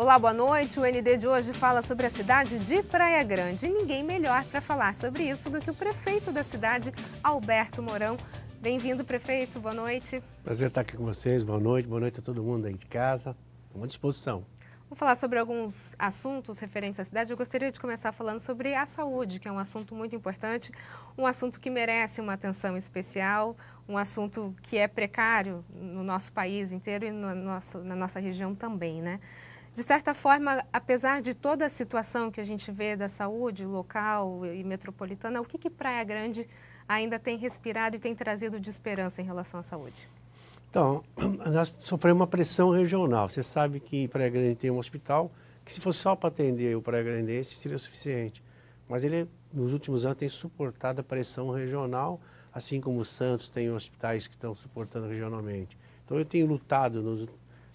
Olá, boa noite. O ND de hoje fala sobre a cidade de Praia Grande. E ninguém melhor para falar sobre isso do que o prefeito da cidade, Alberto Mourão. Bem-vindo, prefeito. Boa noite. Prazer estar aqui com vocês. Boa noite. Boa noite a todo mundo aí de casa. Estou à disposição. Vou falar sobre alguns assuntos referentes à cidade. Eu gostaria de começar falando sobre a saúde, que é um assunto muito importante, um assunto que merece uma atenção especial, um assunto que é precário no nosso país inteiro e no nosso, na nossa região também, né? de certa forma, apesar de toda a situação que a gente vê da saúde local e metropolitana, o que, que Praia Grande ainda tem respirado e tem trazido de esperança em relação à saúde? Então, nós sofremos uma pressão regional. Você sabe que Praia Grande tem um hospital que, se fosse só para atender o Praia Grandense, seria o suficiente. Mas ele, nos últimos anos, tem suportado a pressão regional, assim como o Santos tem hospitais que estão suportando regionalmente. Então, eu tenho lutado nos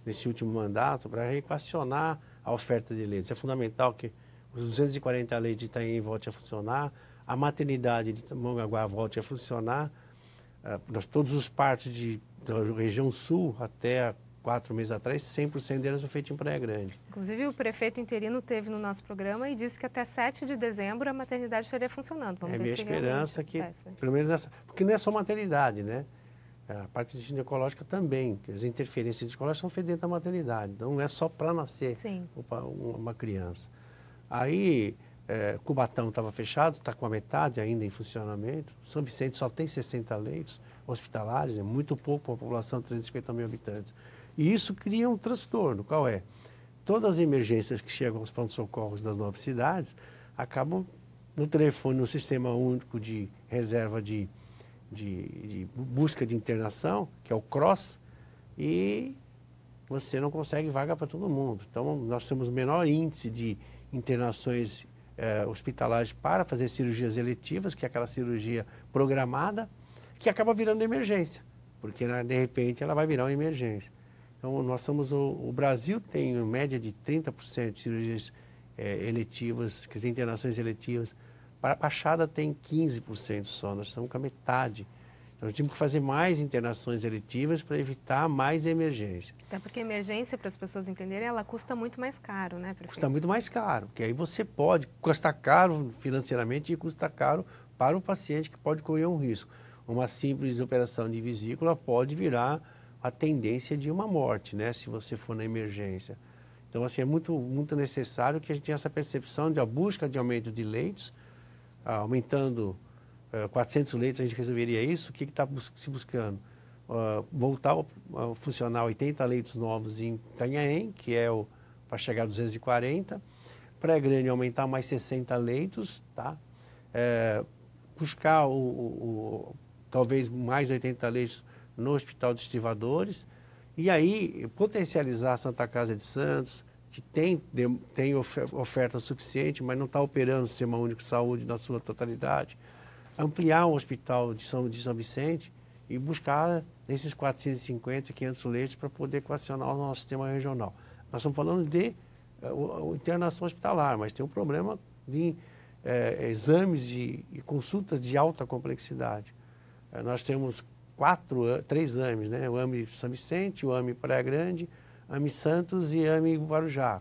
nesse último mandato para equacionar a oferta de leitos. É fundamental que os 240 leitos de Itaim voltem a funcionar, a maternidade de Mongaguá volte a funcionar, ah, nós, todos os partos de, da região sul até quatro meses atrás, 100% delas foi feito em Praia Grande. Inclusive, o prefeito interino teve no nosso programa e disse que até 7 de dezembro a maternidade estaria funcionando. Vamos é minha esperança que, acontece, né? pelo menos essa, porque não é só maternidade, né? É, a parte ginecológica também, as interferências ginecológicas são feitas dentro da maternidade, então não é só para nascer opa, uma criança. Aí, é, Cubatão estava fechado, está com a metade ainda em funcionamento, São Vicente só tem 60 leitos hospitalares, é muito pouco para a população de 350 mil habitantes. E isso cria um transtorno, qual é? Todas as emergências que chegam aos prontos-socorros das nove cidades acabam no telefone, no sistema único de reserva de de, de busca de internação, que é o CROSS, e você não consegue vaga para todo mundo. Então, nós temos o menor índice de internações eh, hospitalares para fazer cirurgias eletivas, que é aquela cirurgia programada, que acaba virando emergência, porque né, de repente ela vai virar uma emergência. Então, nós somos o, o Brasil tem em média de 30% de cirurgias eh, eletivas, quer dizer, internações eletivas a Baixada tem 15% só, nós estamos com a metade. Então, nós tínhamos que fazer mais internações eletivas para evitar mais emergência. Até porque emergência, para as pessoas entenderem, ela custa muito mais caro, né, prefeito? Custa muito mais caro, porque aí você pode, custa caro financeiramente e custa caro para o paciente que pode correr um risco. Uma simples operação de vesícula pode virar a tendência de uma morte, né, se você for na emergência. Então, assim, é muito, muito necessário que a gente tenha essa percepção de a busca de aumento de leitos, ah, aumentando 400 eh, leitos, a gente resolveria isso? O que está se buscando? Uh, voltar a funcionar 80 leitos novos em Itanhaém, que é para chegar a 240. Praia Grande aumentar mais 60 leitos, tá? É, buscar o, o, o, talvez mais 80 leitos no Hospital de Estivadores. E aí, potencializar a Santa Casa de Santos, que tem, tem oferta suficiente, mas não está operando o sistema único de saúde na sua totalidade, ampliar o hospital de São, de São Vicente e buscar esses 450, 500 leitos para poder equacionar o nosso sistema regional. Nós estamos falando de uh, internação hospitalar, mas tem um problema de uh, exames e, e, consultas de alta complexidade. Uh, nós temos quatro, três exames, né? o AME São Vicente, o AME Praia Grande, AME Santos e AME Guarujá.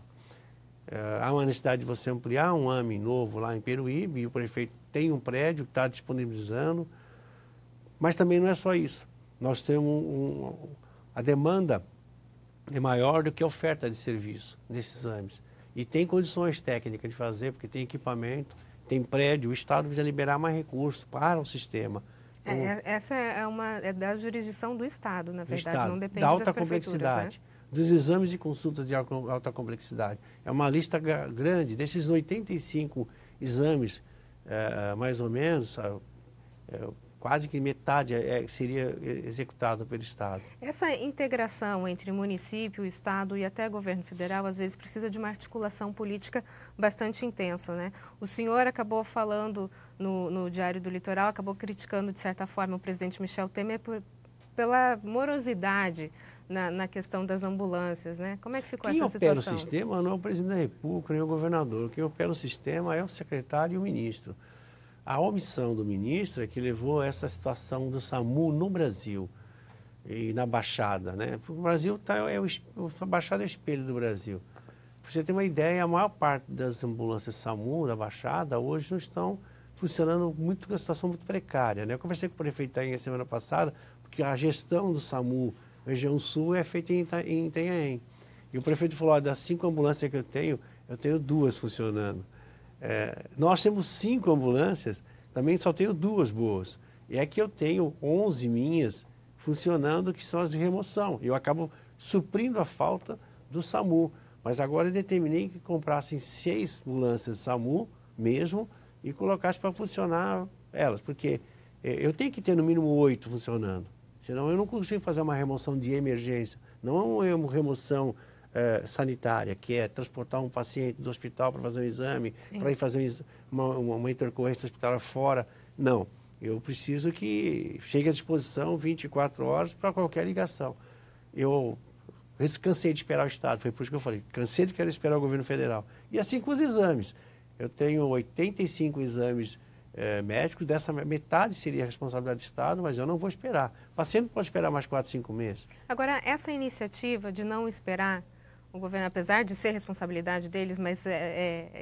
Eh, há uma necessidade de você ampliar um AME novo lá em Peruíbe, e o prefeito tem um prédio que está disponibilizando. Mas também não é só isso. Nós temos um, um, a demanda é maior do que a oferta de serviço nesses AMEs. E tem condições técnicas de fazer, porque tem equipamento, tem prédio, o Estado precisa liberar mais recursos para o sistema. É, é essa é uma é da jurisdição do Estado, na verdade, Estado, não depende da alta das né? complexidade. Né? dos exames de consulta de alta complexidade. É uma lista grande, desses 85 exames, é, mais ou menos, é, quase que metade é, é, seria executado pelo Estado. Essa integração entre município, Estado e até governo federal, às vezes, precisa de uma articulação política bastante intensa. Né? O senhor acabou falando no, no Diário do Litoral, acabou criticando, de certa forma, o presidente Michel Temer por, pela morosidade na, na questão das ambulâncias, né? Como é que ficou Quem essa situação? Quem opera o sistema não é o presidente da República nem o governador. Quem opera o sistema é o secretário e o ministro. A omissão do ministro é que levou a essa situação do SAMU no Brasil e na Baixada, né? O Brasil tá, é o, a Baixada é o espelho do Brasil. Para você ter uma ideia, a maior parte das ambulâncias SAMU da Baixada hoje não estão funcionando muito com uma situação muito precária, né? Eu conversei com o prefeito aí semana passada, porque a gestão do SAMU região sul é feita em, em Itanhaém. E o prefeito falou, das cinco ambulâncias que eu tenho, eu tenho duas funcionando. É, nós temos cinco ambulâncias, também só tenho duas boas. E que eu tenho 11 minhas funcionando, que são as de remoção. Eu acabo suprindo a falta do SAMU. Mas agora eu determinei que comprassem seis ambulâncias SAMU mesmo e colocasse para funcionar elas, porque é, eu tenho que ter no mínimo oito funcionando. Senão eu não consigo fazer uma remoção de emergência. Não é uma remoção é, sanitária, que é transportar um paciente do hospital para fazer um exame, para ir fazer uma, uma, uma intercorrência hospitalar fora. Não. Eu preciso que chegue à disposição 24 horas para qualquer ligação. Eu cansei de esperar o Estado, foi por isso que eu falei, cansei de querer esperar o governo federal. E assim com os exames. Eu tenho 85 exames é, médicos, dessa metade seria responsabilidade do Estado, mas eu não vou esperar. O paciente pode esperar mais 4, 5 meses. Agora, essa iniciativa de não esperar o governo, apesar de ser responsabilidade deles, mas é,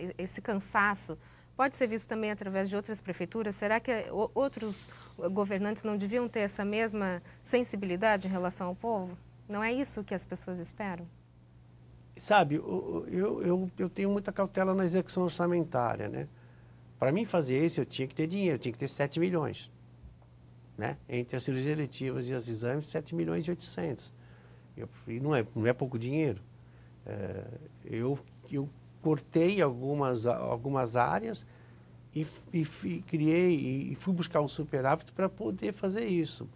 é, esse cansaço pode ser visto também através de outras prefeituras? Será que outros governantes não deviam ter essa mesma sensibilidade em relação ao povo? Não é isso que as pessoas esperam? Sabe, eu, eu, eu tenho muita cautela na execução orçamentária, né? Para mim fazer isso, eu tinha que ter dinheiro, eu tinha que ter 7 milhões. Né? Entre as cirurgias eletivas e os exames, 7 milhões e 800. Eu, e não é, não é pouco dinheiro. É, eu, eu cortei algumas, algumas áreas e, e, e criei e, e fui buscar um superávit para poder fazer isso.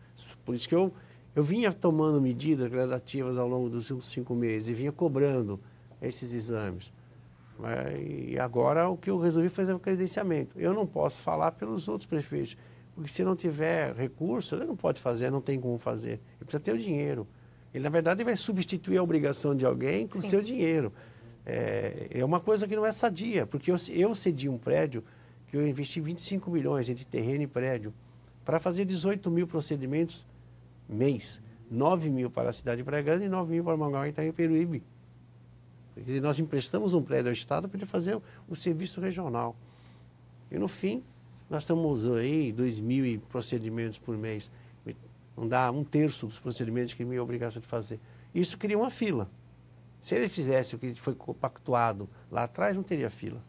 Por isso que eu, eu vinha tomando medidas gradativas ao longo dos cinco meses e vinha cobrando esses exames. Né? E agora o que eu resolvi fazer é o credenciamento. Eu não posso falar pelos outros prefeitos, porque se não tiver recurso, ele não pode fazer, não tem como fazer. Ele precisa ter o dinheiro. Ele, na verdade, vai substituir a obrigação de alguém com o seu dinheiro. É, é, uma coisa que não é sadia, porque eu, eu cedi um prédio que eu investi 25 milhões entre terreno e prédio para fazer 18 mil procedimentos mês. 9 mil para a cidade de Bragantino e 9 mil para Mangal e Peruíbe. E nós emprestamos um prédio ao Estado para ele fazer o, serviço regional. E no fim, nós estamos aí 2 mil procedimentos por mês. Não dá um terço dos procedimentos que me é obrigação de fazer. Isso cria uma fila. Se ele fizesse o que foi compactuado lá atrás, não teria fila.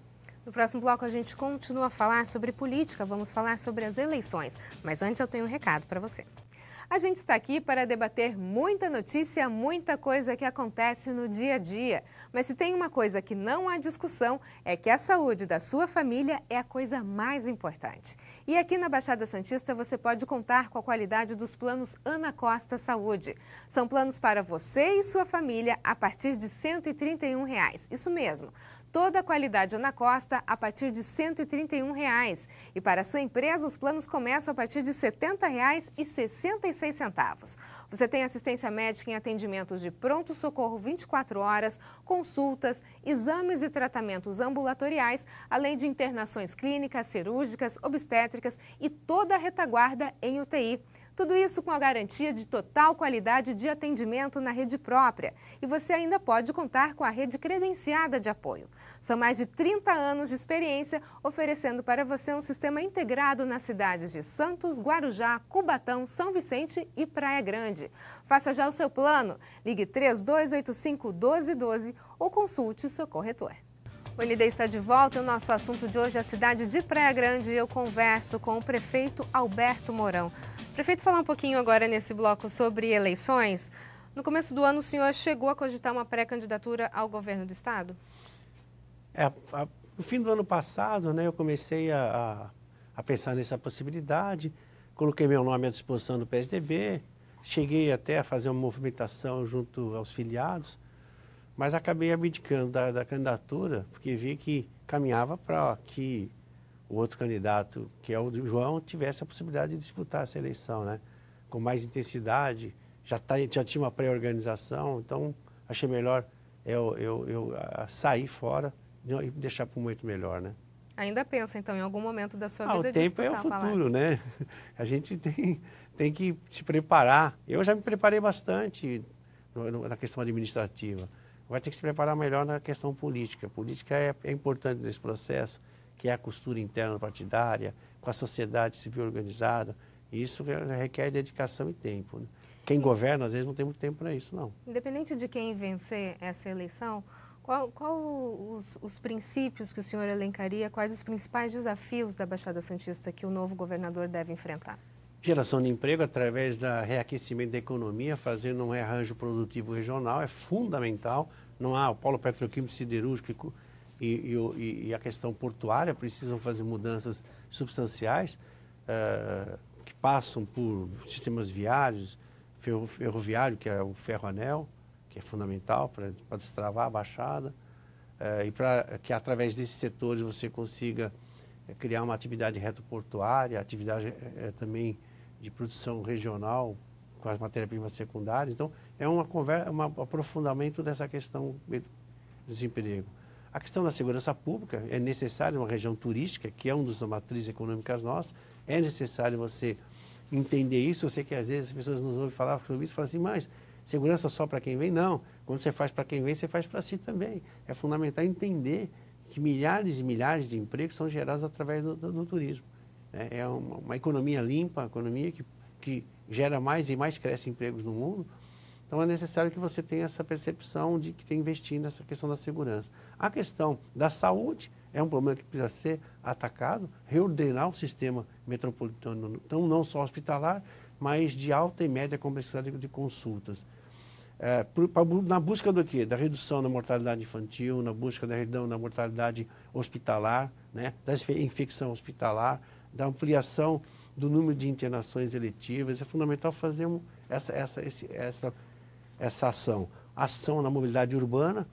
No próximo bloco a gente continua a falar sobre política, vamos falar sobre as eleições. Mas antes eu tenho um recado para você. A gente está aqui para debater muita notícia, muita coisa que acontece no dia a dia. Mas se tem uma coisa que não há discussão, é que a saúde da sua família é a coisa mais importante. E aqui na Baixada Santista você pode contar com a qualidade dos planos Ana Costa Saúde. São planos para você e sua família a partir de R$ 131. Reais. Isso mesmo toda a qualidade Ana Costa a partir de R$ 131. Reais. E para sua empresa, os planos começam a partir de R$ 70,66. Você tem assistência médica em atendimentos de pronto-socorro 24 horas, consultas, exames e tratamentos ambulatoriais, além de internações clínicas, cirúrgicas, obstétricas e toda a retaguarda em UTI. Tudo isso com a garantia de total qualidade de atendimento na rede própria. E você ainda pode contar com a rede credenciada de apoio. São mais de 30 anos de experiência oferecendo para você um sistema integrado nas cidades de Santos, Guarujá, Cubatão, São Vicente e Praia Grande. Faça já o seu plano. Ligue 3285 1212 ou consulte o seu corretor. O ND está de volta. e O nosso assunto de hoje é a cidade de Praia Grande. E eu converso com o prefeito Alberto Mourão Prefeito, falar um pouquinho agora nesse bloco sobre eleições. No começo do ano, o senhor chegou a cogitar uma pré-candidatura ao governo do Estado? É, a, no fim do ano passado, né, eu comecei a, a, a pensar nessa possibilidade, coloquei meu nome à disposição do PSDB, cheguei até a fazer uma movimentação junto aos filiados, mas acabei abdicando da, da candidatura, porque vi que caminhava para que o outro candidato, que é o do João, tivesse a possibilidade de disputar essa eleição, né? Com mais intensidade, já, tá, já tinha uma pré-organização, então achei melhor eu, eu, eu sair fora e deixar para um momento melhor, né? Ainda pensa, então, em algum momento da sua ah, vida O tempo é o futuro, né? A gente tem, tem que se preparar. Eu já me preparei bastante na questão administrativa. Vai ter que se preparar melhor na questão política. política é, é importante nesse processo que é a costura interna partidária, com a sociedade civil organizada. Isso requer dedicação e tempo. Né? Quem governa, às vezes, não tem muito tempo para isso, não. Independente de quem vencer essa eleição, qual, qual os, os, princípios que o senhor elencaria, quais os principais desafios da Baixada Santista que o novo governador deve enfrentar? Geração de emprego através do reaquecimento da economia, fazendo um rearranjo produtivo regional, é fundamental. Não há o polo petroquímico siderúrgico e, e, e a questão portuária precisam fazer mudanças substanciais uh, que passam por sistemas viários, ferro, ferroviário, que é o ferroanel, que é fundamental para destravar a baixada, uh, e para que através desses setores você consiga eh, criar uma atividade retoportuária, atividade também de produção regional com as matérias-primas secundárias. Então, é uma conversa, é um aprofundamento dessa questão do desemprego. A questão da segurança pública é necessária uma região turística, que é uma das matrizes econômicas nossas, é necessário você entender isso. Eu sei que às vezes as pessoas nos ouvem falar sobre isso e falam assim, mas segurança só para quem vem? Não. Quando você faz para quem vem, você faz para si também. É fundamental entender que milhares e milhares de empregos são gerados através do, do, do turismo. É, é uma, uma, economia limpa, uma economia que, que gera mais e mais cresce empregos no mundo então é necessário que você tenha essa percepção de que tem que investir nessa questão da segurança. A questão da saúde é um problema que precisa ser atacado, reordenar o sistema metropolitano, então não só hospitalar, mas de alta e média complexidade de consultas. É, por, pra, na busca do quê? Da redução da mortalidade infantil, na busca da redução da mortalidade hospitalar, né? da infecção hospitalar, da ampliação do número de internações eletivas. É fundamental fazer um, essa, essa, esse, essa essa ação. Ação na mobilidade urbana,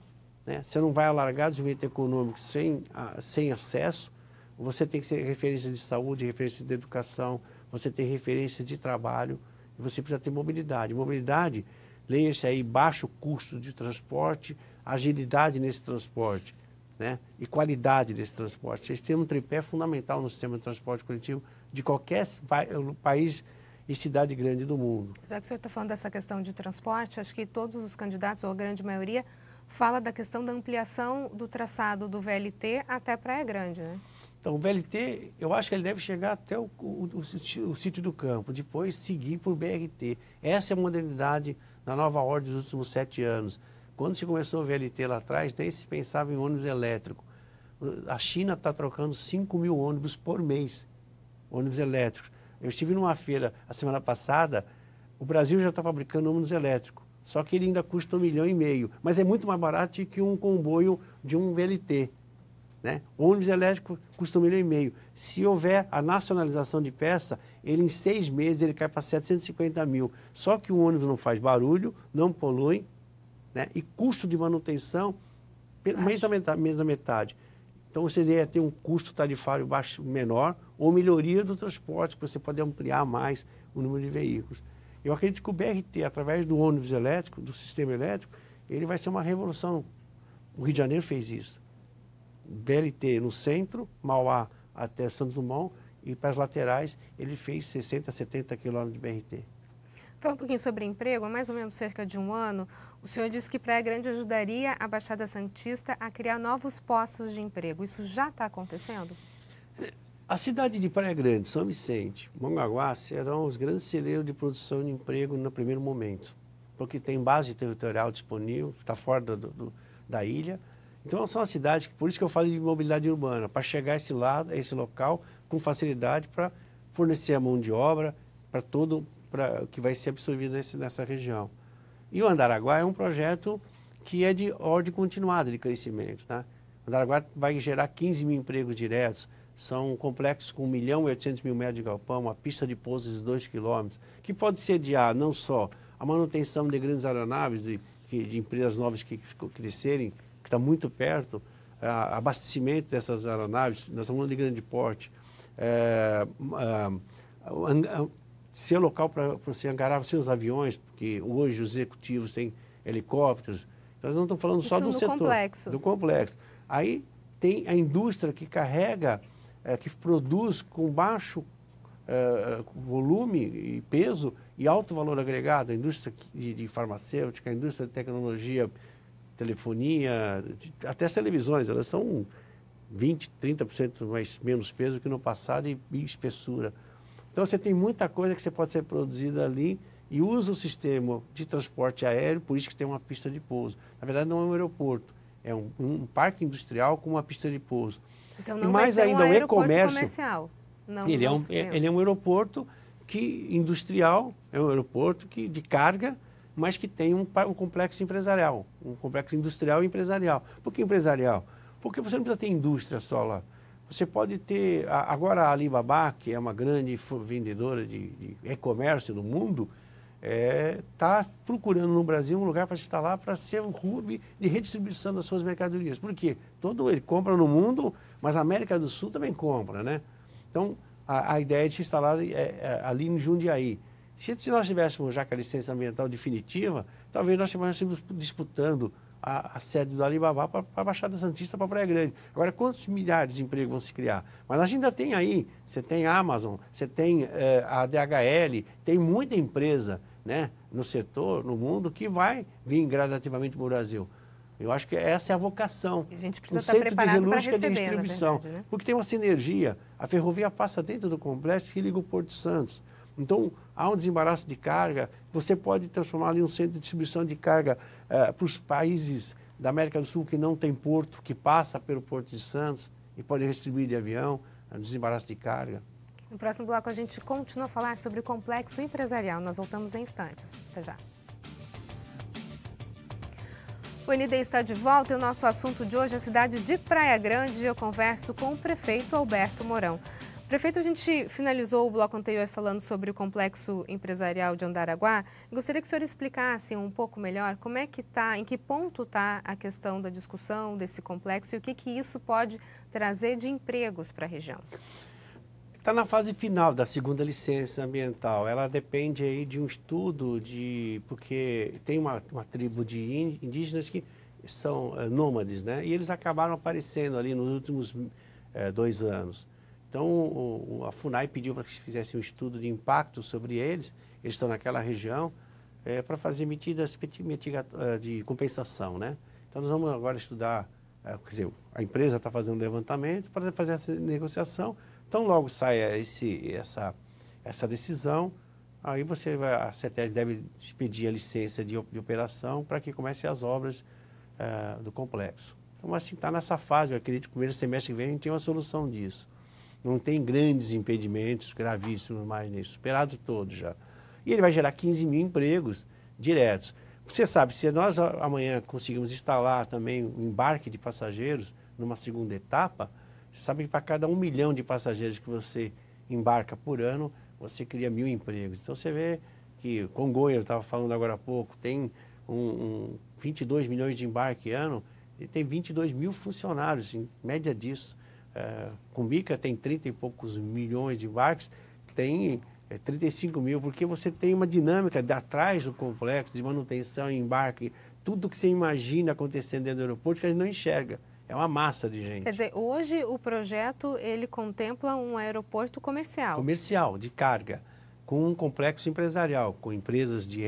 né? você não vai alargar os direitos econômicos sem, sem acesso, você tem que ser referência de saúde, referência de educação, você tem referência de trabalho, e você precisa ter mobilidade. Mobilidade, leia-se aí baixo custo de transporte, agilidade nesse transporte né? e qualidade desse transporte. Vocês têm um tripé fundamental no sistema de transporte coletivo de qualquer país e cidade grande do mundo. Já que o senhor está falando dessa questão de transporte, acho que todos os candidatos, ou a grande maioria, fala da questão da ampliação do traçado do VLT até Praia Grande, né? Então, o VLT, eu acho que ele deve chegar até o, o, o, o sítio do campo, depois seguir por BRT. Essa é a modernidade na nova ordem dos últimos sete anos. Quando se começou o VLT lá atrás, nem se pensava em ônibus elétrico. A China está trocando 5 mil ônibus por mês, ônibus elétricos. Eu estive numa feira a semana passada, o Brasil já está fabricando ônibus elétrico, só que ele ainda custa um milhão e meio, mas é muito mais barato que um comboio de um VLT. Né? Ônibus elétrico custa um milhão e meio. Se houver a nacionalização de peça, ele em seis meses ele cai para 750 mil. Só que o ônibus não faz barulho, não polui, né? e custo de manutenção, pelo menos da metade. Então, você ia ter um custo tarifário baixo, menor, ou melhoria do transporte, que você pode ampliar mais o número de veículos. Eu acredito que o BRT, através do ônibus elétrico, do sistema elétrico, ele vai ser uma revolução. O Rio de Janeiro fez isso. BRT no centro, Mauá até Santos Dumont, e para as laterais ele fez 60, 70 quilômetros de BRT. Fala um pouquinho sobre emprego, há mais ou menos cerca de um ano, o senhor disse que Praia Grande ajudaria a Baixada Santista a criar novos postos de emprego. Isso já está acontecendo? A cidade de Praia Grande, São Vicente, Mongaguá serão os grandes celeiros de produção de emprego no primeiro momento, porque tem base territorial disponível, está fora do, do, da ilha. Então, são as cidades, por isso que eu falo de mobilidade urbana, para chegar a esse lado, a esse local, com facilidade para fornecer a mão de obra para todo pra, que vai ser absorvido nesse, nessa região. E o Andaraguá é um projeto que é de ordem continuada de crescimento. Né? O Andaraguá vai gerar 15 mil empregos diretos, são um complexos com 1 milhão e 800 mil metros de galpão, uma pista de pousos de 2 quilômetros, que pode sediar não só a manutenção de grandes aeronaves, de, de empresas novas que, crescerem, que está muito perto, a, abastecimento dessas aeronaves, nós estamos de grande porte, é, a, a, ser local para você angarar seus aviões, porque hoje os executivos têm helicópteros, então, nós não estamos falando Isso só do setor. Complexo. Do complexo. Aí tem a indústria que carrega é, que produz com baixo é, é, volume e peso e alto valor agregado, a indústria de, de farmacêutica, a indústria de tecnologia, telefonia, de, até as televisões, elas são 20, 30% mais, menos peso que no passado e, e espessura. Então você tem muita coisa que você pode ser produzida ali e usa o sistema de transporte aéreo, por isso que tem uma pista de pouso. Na verdade, não é um aeroporto, é um, um parque industrial com uma pista de pouso. Então não e mais vai ainda um o e-comércio. Comercial, ele, é um, ele é um aeroporto que industrial, é um aeroporto que de carga, mas que tem um, um complexo empresarial, um complexo industrial e empresarial. Por que empresarial? Porque você não precisa ter indústria só lá. Você pode ter. Agora a Alibaba, que é uma grande vendedora de, de e-comércio no mundo, está é, tá procurando no Brasil um lugar para se instalar para ser um hub de redistribuição das suas mercadorias. Por quê? Todo ele compra no mundo, mas a América do Sul também compra, né? Então, a, a ideia é de se instalar é, é, ali em Jundiaí. Se, se, nós tivéssemos já com a licença ambiental definitiva, talvez nós estivéssemos disputando a, a, sede do Alibaba para a Baixada Santista para Praia Grande. Agora, quantos milhares de empregos vão se criar? Mas a gente ainda tem aí, você tem a Amazon, você tem eh, a DHL, tem muita empresa né, no setor, no mundo, que vai vir gradativamente para o Brasil. Eu acho que essa é a vocação. E a gente precisa o estar centro de relústica receber, de distribuição. Verdade, né? Porque tem uma sinergia. A ferrovia passa dentro do complexo que liga o Porto de Santos. Então, há um desembaraço de carga. Você pode transformar ali um centro de distribuição de carga uh, para os países da América do Sul que não tem porto, que passa pelo Porto de Santos e pode distribuir de avião, é um desembaraço de carga. No próximo bloco, a gente continua a falar sobre o complexo empresarial. Nós voltamos em instantes. Até já. O ND está de volta e o nosso assunto de hoje é a cidade de Praia Grande. Eu converso com o prefeito Alberto Mourão. Prefeito, a gente finalizou o bloco anterior falando sobre o complexo empresarial de Andaraguá. Gostaria que o senhor explicasse um pouco melhor como é que está, em que ponto está a questão da discussão desse complexo e o que, que isso pode trazer de empregos para a região está na fase final da segunda licença ambiental. Ela depende aí de um estudo de porque tem uma, uma tribo de indígenas que são eh, nômades, né? E eles acabaram aparecendo ali nos últimos eh, dois anos. Então o, o, a Funai pediu para que se fizesse um estudo de impacto sobre eles. Eles estão naquela região eh, para fazer medidas de compensação, né? Então nós vamos agora estudar é, quer dizer, a empresa está fazendo um levantamento para fazer essa negociação. Então, logo sai é, esse, essa, essa decisão, aí você vai, a CETES deve pedir a licença de, de operação para que comece as obras uh, do complexo. Então, assim, está nessa fase, eu acredito que o primeiro semestre que vem a gente tem uma solução disso. Não tem grandes impedimentos gravíssimos mais nem superado todos já. E ele vai gerar 15 mil empregos diretos. Você sabe, se nós amanhã conseguimos instalar também o embarque de passageiros numa segunda etapa, você sabe que para cada um milhão de passageiros que você embarca por ano, você cria mil empregos. Então você vê que Congo, eu estava falando agora há pouco, tem um, um 22 milhões de embarque ano e tem 22 mil funcionários, em média disso. É, Cumbica tem 30 e poucos milhões de embarques, tem é 35 mil, porque você tem uma dinâmica de atrás do complexo, de manutenção, embarque, tudo que você imagina acontecendo dentro do aeroporto que a gente não enxerga. É uma massa de gente. Quer dizer, hoje o projeto ele contempla um aeroporto comercial. Comercial, de carga, com um complexo empresarial, com empresas de,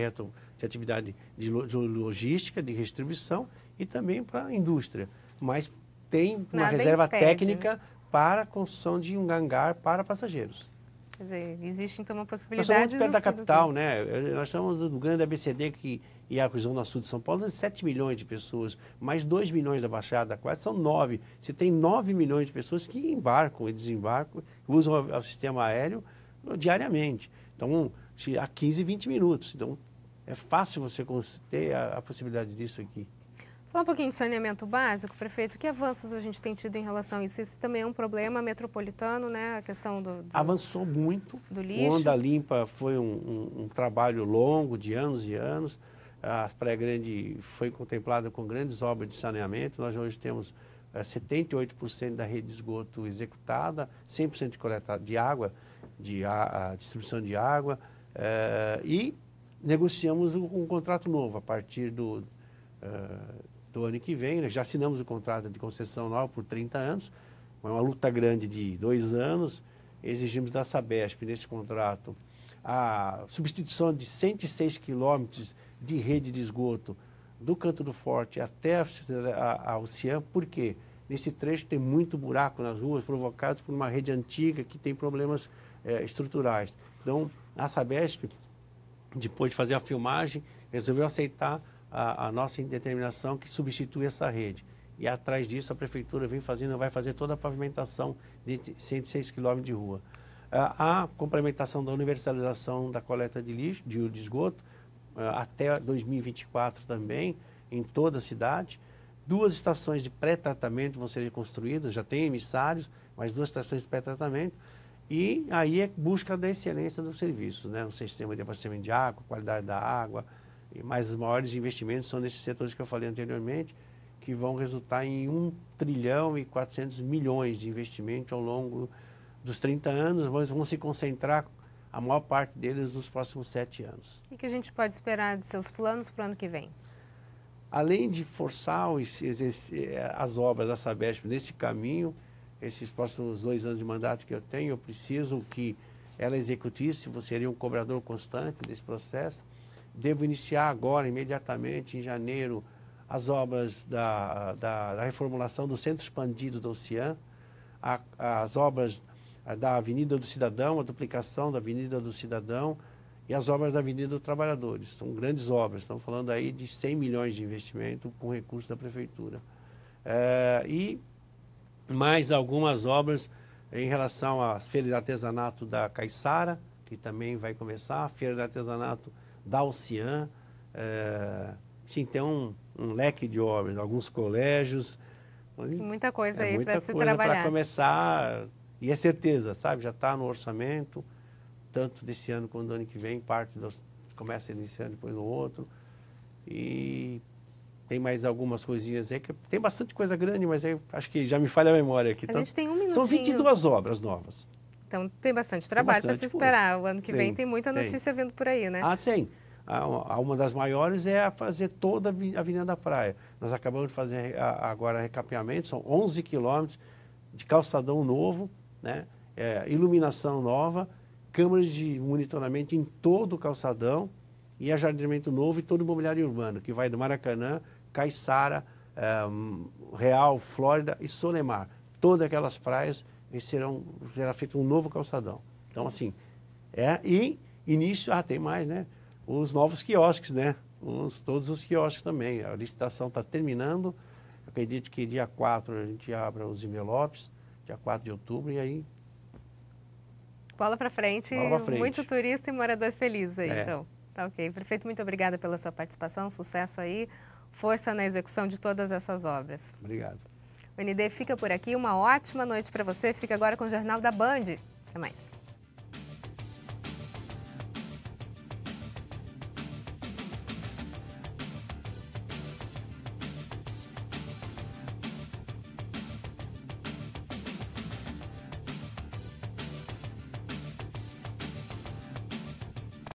de atividade de logística, de distribuição e também para a indústria. Mas tem uma Nada reserva impede, né? técnica né? para a construção de um hangar para passageiros. Quer dizer, existe então uma possibilidade. Nós estamos muito perto da capital, né? Eh, nós estamos do grande ABCD que e a do Sul de São Paulo, 7 milhões de pessoas, mais 2 milhões da Baixada, quase são 9. Você tem 9 milhões de pessoas que embarcam e desembarcam, usam o, o sistema aéreo eh, diariamente. Então, se, há 15, 20 minutos. Então, é fácil você ter a, a possibilidade disso aqui. Falar um pouquinho de saneamento básico, prefeito, que avanços a gente tem tido em relação a isso? Isso também é um problema metropolitano, né? A questão do. do Avançou muito. Do lixo. O Onda Limpa foi um, um, um trabalho longo, de anos e anos. A Praia Grande foi contemplada com grandes obras de saneamento. Nós hoje temos 78% eh, da rede de esgoto executada, 100% de coleta de água, de a, a distribuição de água. Eh, e negociamos um, um contrato novo a partir do, eh, do ano que vem. Né? Já assinamos o contrato de concessão nova por 30 anos, é uma luta grande de dois anos. Exigimos da Sabesp, nesse contrato, a substituição de 106 quilômetros de rede de esgoto do Canto do Forte até a, a, a porque nesse trecho tem muito buraco nas ruas provocados por uma rede antiga que tem problemas é, estruturais. Então, a Sabesp, depois de fazer a filmagem, resolveu aceitar a, a nossa indeterminação que substitui essa rede. E atrás disso a prefeitura vem fazendo, vai fazer toda a pavimentação de 106 quilômetros de rua. A complementação da universalização da coleta de lixo, de, de esgoto, até 2024 também, em toda a cidade. Duas estações de pré-tratamento vão ser construídas, já tem emissários, mas duas estações de pré-tratamento. E aí é busca da excelência dos serviços, né? O sistema de abastecimento de água, qualidade da água, mas os maiores investimentos são nesses setores que eu falei anteriormente, que vão resultar em 1 trilhão e 400 milhões de investimento ao longo dos 30 anos, mas vão se concentrar a maior parte deles nos próximos sete anos. O que a gente pode esperar de seus planos para o ano que vem? Além de forçar eh, as obras da Sabesp nesse caminho, esses próximos dois anos de mandato que eu tenho, eu preciso que ela executisse, você seria um cobrador constante desse processo, devo iniciar agora, imediatamente, em janeiro, as obras da, da, da reformulação do Centro Expandido da Oceã, a, as obras da Avenida do Cidadão, a duplicação da Avenida do Cidadão e as obras da Avenida dos Trabalhadores. São grandes obras, estamos falando aí de 100 milhões de investimento com recursos da Prefeitura. É, e mais algumas obras em relação às feiras de artesanato da Caixara que também vai começar, a feira de artesanato da Alcian. É, eh, tinha então um, um, leque de obras, alguns colégios. Muita coisa é, aí para se trabalhar. Para começar, e é certeza, sabe? Já está no orçamento, tanto desse ano quanto do ano que vem, parte do começa nesse ano, depois no outro. E tem mais algumas coisinhas aí, que tem bastante coisa grande, mas aí acho que já me falha a memória aqui. A tá? gente tem um minutinho. São 22 obras novas. Então tem bastante trabalho para se esperar. Coisa. O ano que vem tem muita notícia vindo por aí, né? Ah, sim. A, uma das maiores é a fazer toda a Avenida da Praia. Nós acabamos de fazer agora recapeamento, são 11 quilômetros de calçadão novo, né? É, iluminação nova, câmeras de monitoramento em todo o calçadão e ajardinamento novo e todo o mobiliário urbano, que vai do Maracanã, Caiçara, um, eh, Real, Flórida e Solemar. Todas aquelas praias e serão, será feito um novo calçadão. Então, assim, é, e início, ah, tem mais, né? Os novos quiosques, né? Os, todos os quiosques também. A licitação está terminando. Eu acredito que dia 4 a gente abra os envelopes, dia 4 de outubro, e aí. Bola para frente, frente, muito turista e morador feliz aí, é. então. Tá ok. Prefeito, muito obrigada pela sua participação, sucesso aí, força na execução de todas essas obras. Obrigado. O ND fica por aqui. Uma ótima noite para você. Fica agora com o Jornal da Band. Até mais.